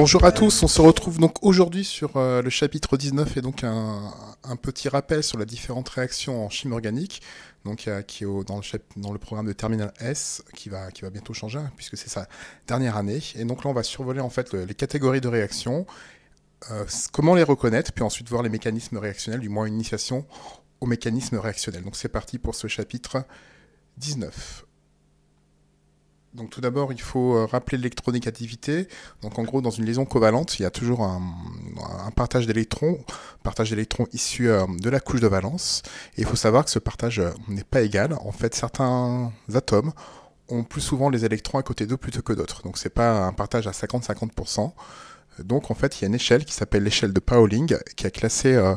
Bonjour à tous, on se retrouve donc aujourd'hui sur euh, le chapitre 19 et donc un, petit rappel sur les différentes réactions en chimie organique, donc euh, qui est dans, le programme de Terminal S qui va, qui va bientôt changer hein, puisque c'est sa dernière année. Et donc là on va survoler en fait les catégories de réactions, euh, comment les reconnaître, puis ensuite voir les mécanismes réactionnels, du moins une initiation aux mécanismes réactionnels. Donc c'est parti pour ce chapitre 19. Donc tout d'abord, il faut euh, rappeler l'électronégativité. Donc en gros, dans une liaison covalente, il y a toujours un, partage d'électrons, partage d'électrons issus euh, de la couche de valence. Et il faut savoir que ce partage euh, n'est pas égal. En fait, certains atomes ont plus souvent les électrons à côté d'eux plutôt que d'autres. Donc c'est pas un partage à 50-50%. Donc en fait, il y a une échelle qui s'appelle l'échelle de Pauling, qui a classé, euh,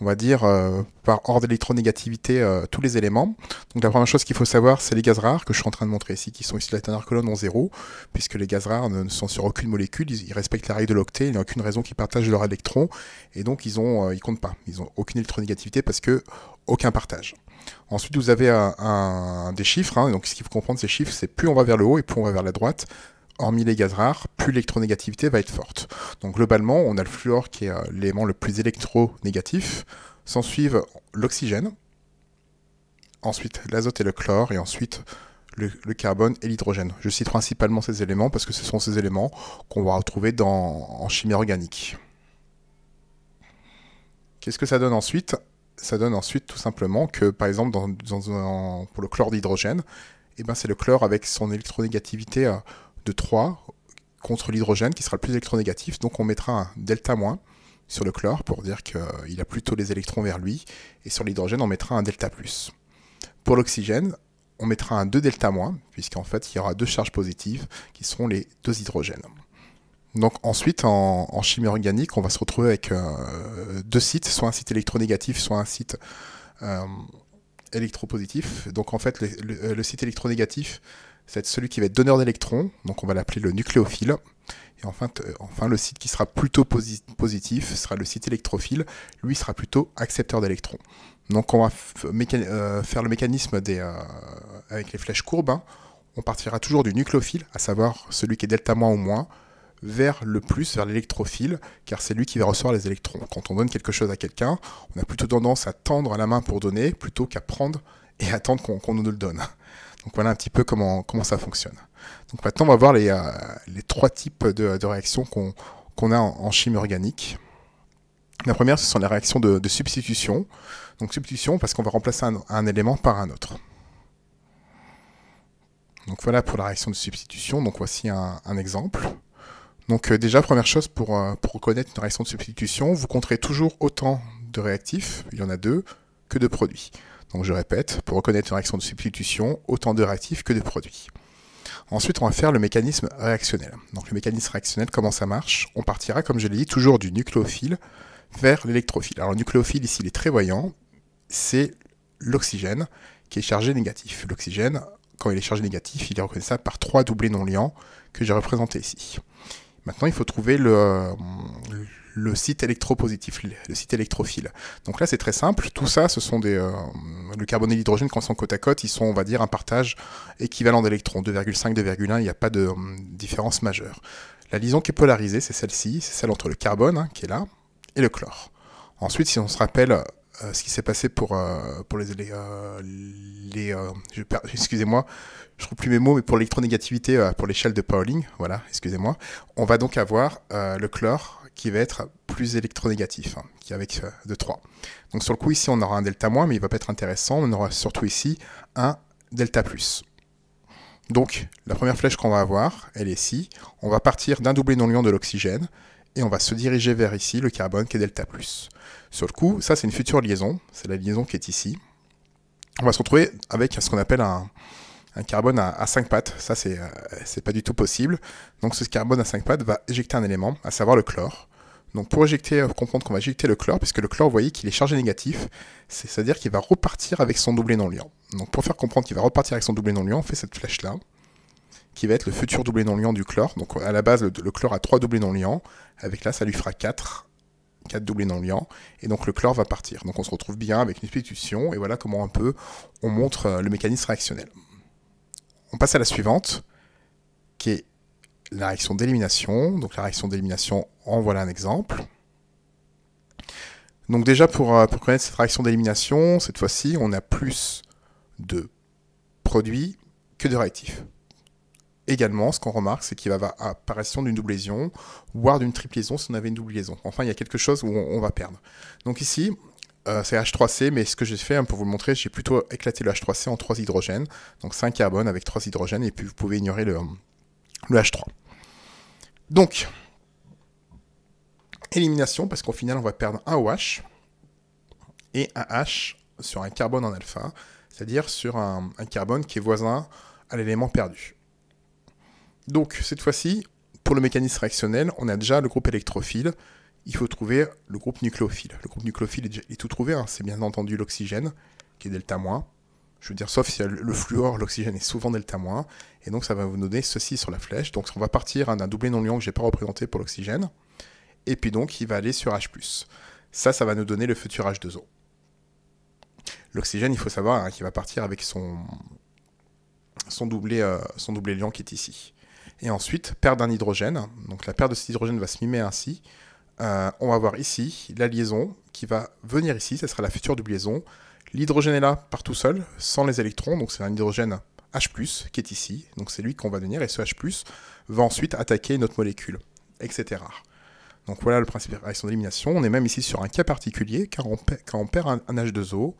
on va dire, euh, par ordre d'électronégativité euh, tous les éléments. Donc la première chose qu'il faut savoir, c'est les gaz rares, que je suis en train de montrer ici, qui sont ici la dernière colonne en zéro, puisque les gaz rares ne, sont sur aucune molécule, ils, respectent la règle de l'octet, il n'y a aucune raison qu'ils partagent leur électrons et donc ils ont, ils comptent pas, ils ont aucune électronégativité parce que aucun partage. Ensuite, vous avez des chiffres, hein, donc ce qu'il faut comprendre, ces chiffres, c'est plus on va vers le haut et plus on va vers la droite, hormis les gaz rares, plus l'électronégativité va être forte. Donc globalement, on a le fluor qui est euh, l'élément le plus électronégatif. S'en suivent l'oxygène, ensuite l'azote et le chlore, et ensuite le, carbone et l'hydrogène. Je cite principalement ces éléments parce que ce sont ces éléments qu'on va retrouver en chimie organique. Qu'est-ce que ça donne ensuite Ça donne ensuite tout simplement que, par exemple, pour le chlore d'hydrogène, eh ben c'est le chlore avec son électronégativité euh, de 3 contre l'hydrogène qui sera le plus électronégatif. Donc on mettra un delta moins sur le chlore pour dire qu'il a plutôt les électrons vers lui. Et sur l'hydrogène, on mettra un delta plus. Pour l'oxygène, on mettra un 2 delta moins, puisqu'en fait, il y aura deux charges positives qui seront les deux hydrogènes. Donc ensuite, en, chimie organique, on va se retrouver avec euh, deux sites, soit un site électronégatif, soit un site euh, électropositif. Donc en fait, le site électronégatif c'est celui qui va être donneur d'électrons, donc on va l'appeler le nucléophile. Et enfin, euh, enfin, le site qui sera plutôt positif sera le site électrophile, lui sera plutôt accepteur d'électrons. Donc on va euh, faire le mécanisme des, euh, avec les flèches courbes, hein. on partira toujours du nucléophile, à savoir celui qui est delta- moins ou moins, vers le plus, vers l'électrophile, car c'est lui qui va recevoir les électrons. Quand on donne quelque chose à quelqu'un, on a plutôt tendance à tendre la main pour donner, plutôt qu'à prendre et attendre qu'on nous le donne. Donc voilà un petit peu comment, ça fonctionne. Donc maintenant, on va voir les, euh, trois types de, réactions qu'on a en, chimie organique. La première, ce sont les réactions de, substitution. Donc substitution, parce qu'on va remplacer un, élément par un autre. Donc voilà pour la réaction de substitution. Donc voici un, exemple. Donc euh, déjà, première chose pour, euh, connaître pour, reconnaître une réaction de substitution, vous compterez toujours autant de réactifs, il y en a deux, que de produits. Donc je répète, pour reconnaître une réaction de substitution, autant de réactifs que de produits. Ensuite, on va faire le mécanisme réactionnel. Donc le mécanisme réactionnel, comment ça marche On partira, comme je l'ai dit, toujours du nucléophile vers l'électrophile. Alors le nucléophile, ici, il est très voyant, c'est l'oxygène qui est chargé négatif. L'oxygène, quand il est chargé négatif, il est reconnaissable par trois doublés non liants que j'ai représentés ici. Maintenant, il faut trouver le, le site électropositif, le site électrophile. Donc là, c'est très simple. Tout ça, ce sont des. Euh, le carbone et l'hydrogène, quand ils sont côte à côte, ils sont, on va dire, un partage équivalent d'électrons. 2,5, 2,1, il n'y a pas de hum, différence majeure. La liaison qui est polarisée, c'est celle-ci, c'est celle entre le carbone, hein, qui est là, et le chlore. Ensuite, si on se rappelle euh, ce qui s'est passé pour, euh, pour les. les, Excusez-moi, je trouve plus mes mots, mais pour l'électronégativité, pour l'échelle de Pauling, voilà, excusez-moi, on va donc avoir le chlore qui va être plus électronégatif, hein, qui avec euh, de 3. Donc sur le coup ici on aura un delta moins, mais il ne va pas être intéressant, on aura surtout ici un delta plus. Donc la première flèche qu'on va avoir, elle est ici, on va partir d'un doublé non liant de l'oxygène, et on va se diriger vers ici le carbone qui est delta plus. Sur le coup, ça c'est une future liaison, c'est la liaison qui est ici. On va se retrouver avec ce qu'on appelle un, un carbone à, 5 pattes. Ça, euh, c'est pas du tout possible. Donc ce carbone à 5 pattes va éjecter un élément, à savoir le chlore. Donc pour éjecter, euh, comprendre qu'on va éjecter le chlore, puisque le chlore, vous voyez qu'il est chargé négatif, c'est-à-dire qu'il va repartir avec son doublé non liant. Donc pour faire comprendre qu'il va repartir avec son doublé non liant, on fait cette flèche-là, qui va être le futur doublé non liant du chlore. Donc à la base, le, chlore a 3 doublés non liants, avec là, ça lui fera 4, 4 doublés non liants, et donc le chlore va partir. Donc on se retrouve bien avec une substitution, et voilà comment un peu on montre euh, le mécanisme réactionnel on passe à la suivante, qui est la réaction d'élimination. Donc la réaction d'élimination, en voilà un exemple. Donc déjà, euh, pour, connaître cette réaction d'élimination, cette fois-ci, on a plus de produits que de réactifs. Également, ce qu'on remarque, c'est qu'il va avoir apparition d'une double liaison, voire d'une triple liaison si on avait une double liaison. Enfin, il y a quelque chose où on, on va perdre. Donc ici, euh, c'est H3C, mais ce que j'ai fait hein, pour vous le montrer, j'ai plutôt éclaté le H3C en 3 hydrogènes, donc 5 carbones avec 3 hydrogènes, et puis vous pouvez ignorer le, H3. Donc, élimination, parce qu'au final, on va perdre un OH et un H sur un carbone en alpha, c'est-à-dire sur un, un carbone qui est voisin à l'élément perdu. Donc, cette fois-ci, pour le mécanisme réactionnel, on a déjà le groupe électrophile il faut trouver le groupe nucléophile. Le groupe nucléophile est, tout trouvé, hein. c'est bien entendu l'oxygène, qui est delta moins. Je veux dire, sauf si le fluor, l'oxygène est souvent delta moins, et donc ça va vous donner ceci sur la flèche. Donc on va partir hein, d'un doublé non-lion que n'ai pas représenté pour l'oxygène, et puis donc il va aller sur H+. Ça, ça va nous donner le futur H2O. L'oxygène, il faut savoir hein, qu'il va partir avec son, doublé, son doublé lion euh, qui est ici. Et ensuite, paire d'un hydrogène. Donc la paire de cet hydrogène va se mimer ainsi. Euh, on va voir ici la liaison qui va venir ici, ce sera la future double liaison. L'hydrogène est là par tout seul, sans les électrons, donc c'est un hydrogène H+, qui est ici, donc c'est lui qu'on va venir, et ce H+, va ensuite attaquer notre molécule, etc. Donc voilà le principe de réaction d'élimination. On est même ici sur un cas particulier, car quand on perd un, un H2O,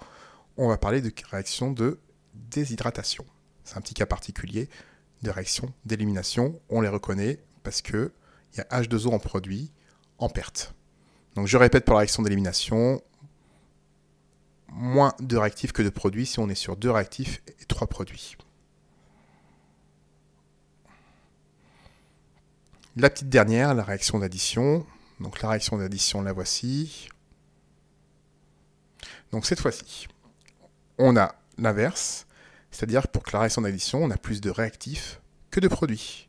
on va parler de réaction de déshydratation. C'est un petit cas particulier de réaction d'élimination. On les reconnaît parce qu'il y a H2O en produit, en perte. Donc je répète pour la réaction d'élimination, moins de réactifs que de produits si on est sur deux réactifs et trois produits. La petite dernière, la réaction d'addition. Donc la réaction d'addition, la voici. Donc cette fois-ci, on a l'inverse, c'est-à-dire pour que la réaction d'addition, on a plus de réactifs que de produits.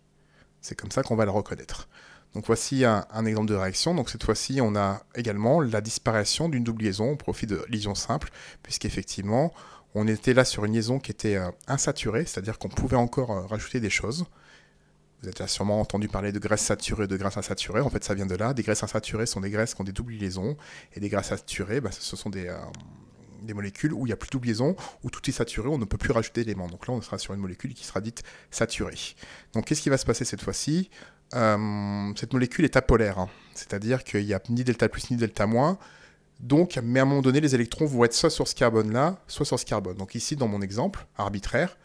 C'est comme ça qu'on va le reconnaître. Donc voici un, exemple de réaction. Donc cette fois-ci, on a également la disparition d'une double liaison au profit de liaison simple, puisqu'effectivement, on était là sur une liaison qui était euh, insaturée, c'est-à-dire qu'on pouvait encore euh, rajouter des choses. Vous avez sûrement entendu parler de graisses saturées, de graisses insaturées. En fait, ça vient de là. Des graisses insaturées sont des graisses qui ont des doubles liaisons, et des graisses saturées, bah, ce sont des, euh, des molécules où il n'y a plus de double liaison, où tout est saturé, on ne peut plus rajouter d'éléments. Donc là, on sera sur une molécule qui sera dite saturée. Donc qu'est-ce qui va se passer cette fois-ci euh, cette molécule est apolaire, hein. c'est-à-dire qu'il n'y a ni delta plus ni delta moins. Donc, mais à un moment donné, les électrons vont être soit sur ce carbone-là, soit sur ce carbone. Donc ici, dans mon exemple arbitraire,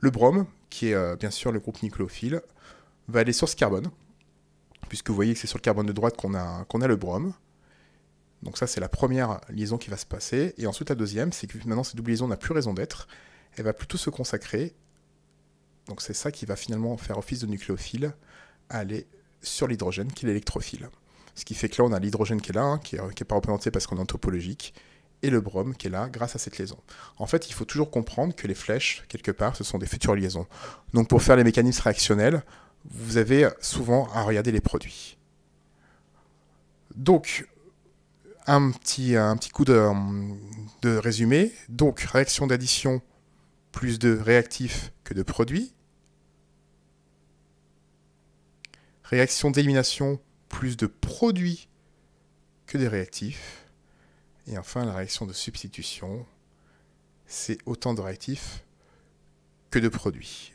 le brome, qui est euh, bien sûr le groupe nucléophile, va aller sur ce carbone, puisque vous voyez que c'est sur le carbone de droite qu'on a, qu'on a le brome. Donc ça, c'est la première liaison qui va se passer. Et ensuite, la deuxième, c'est que maintenant, cette double liaison n'a plus raison d'être. Elle va plutôt se consacrer. Donc c'est ça qui va finalement faire office de nucléophile aller sur l'hydrogène qui est l'électrophile. Ce qui fait que là, on a l'hydrogène qui est là, hein, qui n'est pas représenté parce qu'on est en topologique, et le brome qui est là grâce à cette liaison. En fait, il faut toujours comprendre que les flèches, quelque part, ce sont des futures liaisons. Donc pour faire les mécanismes réactionnels, vous avez souvent à regarder les produits. Donc, un petit, un petit coup de, de résumé. Donc, réaction d'addition, plus de réactifs que de produits. Réaction d'élimination, plus de produits que des réactifs. Et enfin, la réaction de substitution, c'est autant de réactifs que de produits.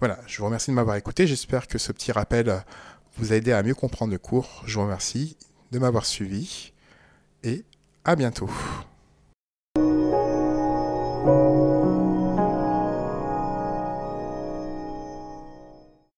Voilà, je vous remercie de m'avoir écouté. J'espère que ce petit rappel vous a aidé à mieux comprendre le cours. Je vous remercie de m'avoir suivi et à bientôt.